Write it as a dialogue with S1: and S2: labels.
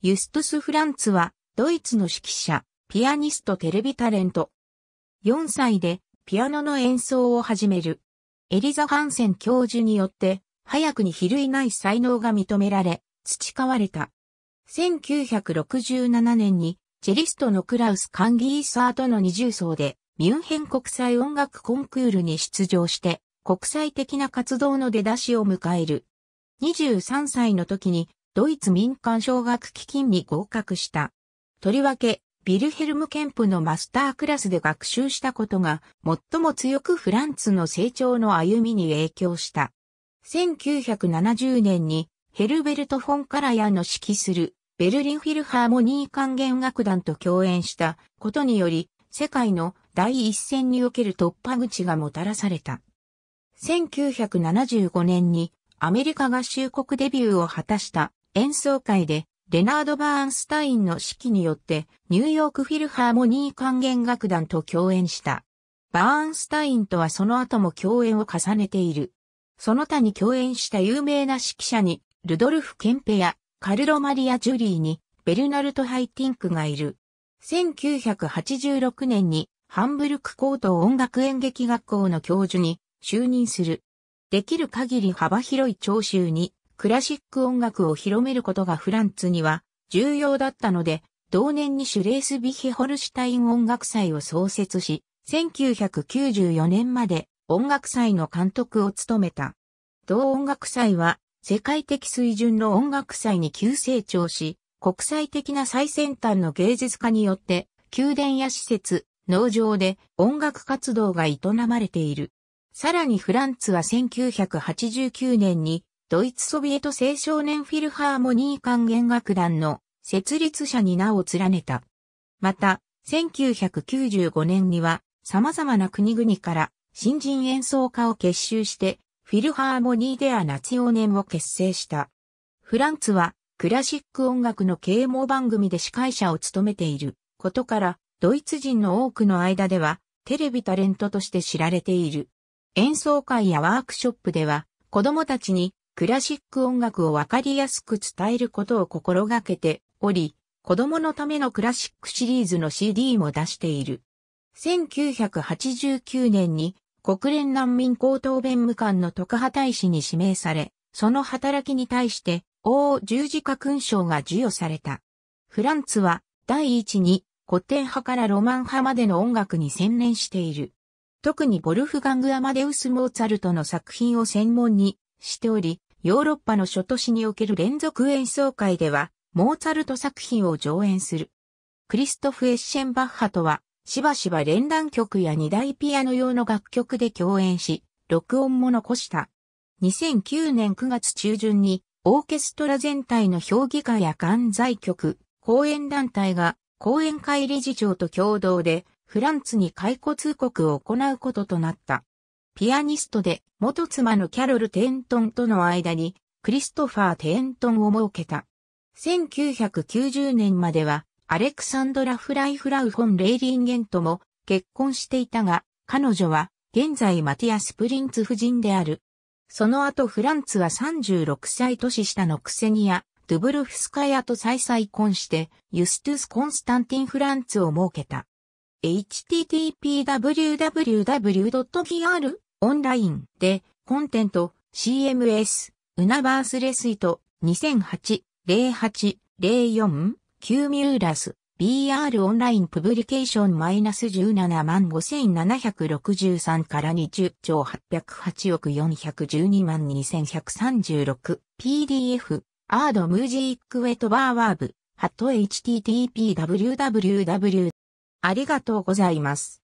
S1: ユストス・フランツは、ドイツの指揮者、ピアニストテレビタレント。4歳で、ピアノの演奏を始める。エリザ・ハンセン教授によって、早くに比類ない才能が認められ、培われた。1967年に、チェリストのクラウス・カンギーサーとの二重奏で、ミュンヘン国際音楽コンクールに出場して、国際的な活動の出だしを迎える。23歳の時にドイツ民間奨学基金に合格した。とりわけ、ビルヘルム・ケンプのマスタークラスで学習したことが、最も強くフランツの成長の歩みに影響した。1970年に、ヘルベルト・フォン・カラヤの指揮する、ベルリン・フィルハーモニー管弦楽団と共演したことにより、世界の第一線における突破口がもたらされた。1975年にアメリカ合衆国デビューを果たした演奏会で、レナード・バーンスタインの指揮によって、ニューヨークフィルハーモニー管弦楽団と共演した。バーンスタインとはその後も共演を重ねている。その他に共演した有名な指揮者に、ルドルフ・ケンペや、カルロ・マリア・ジュリーに、ベルナルト・ハイティンクがいる。1986年に、ハンブルク高等音楽演劇学校の教授に就任する。できる限り幅広い聴衆にクラシック音楽を広めることがフランツには重要だったので、同年にシュレースビヒホルシュタイン音楽祭を創設し、1994年まで音楽祭の監督を務めた。同音楽祭は世界的水準の音楽祭に急成長し、国際的な最先端の芸術家によって宮殿や施設、農場で音楽活動が営まれている。さらにフランツは1989年にドイツソビエト青少年フィルハーモニー管弦楽団の設立者に名を連ねた。また、1995年には様々な国々から新人演奏家を結集してフィルハーモニーデアナチ年ネンを結成した。フランツはクラシック音楽の啓蒙番組で司会者を務めていることからドイツ人の多くの間ではテレビタレントとして知られている。演奏会やワークショップでは子供たちにクラシック音楽をわかりやすく伝えることを心がけており、子供のためのクラシックシリーズの CD も出している。1989年に国連難民高等弁務官の特派大使に指名され、その働きに対して王十字架勲章が授与された。フランツは第一に古典派からロマン派までの音楽に専念している。特にボルフガング・アマデウス・モーツァルトの作品を専門にしており、ヨーロッパの諸都市における連続演奏会では、モーツァルト作品を上演する。クリストフ・エッシェンバッハとは、しばしば連弾曲や二大ピアノ用の楽曲で共演し、録音も残した。2009年9月中旬に、オーケストラ全体の評議会や関西局、公演団体が、公演会理事長と共同で、フランツに解雇通告を行うこととなった。ピアニストで、元妻のキャロル・テントンとの間に、クリストファー・テントンを設けた。1990年までは、アレクサンドラ・フライフラウフォン・レイリンゲンとも結婚していたが、彼女は現在マティアス・プリンツ夫人である。その後フランツは36歳年下のクセニア、ドゥブルフスカヤと再再婚して、ユストゥス・コンスタンティン・フランツを設けた。http://www.gr オンラインでコンテント CMS ウナバースレスイト2008-08-04キューミューラス BR オンラインプブリケーションマイナス17万5763から20兆808億412万2136 PDF アードムージックウェトバーワーブハット http www ありがとうございます。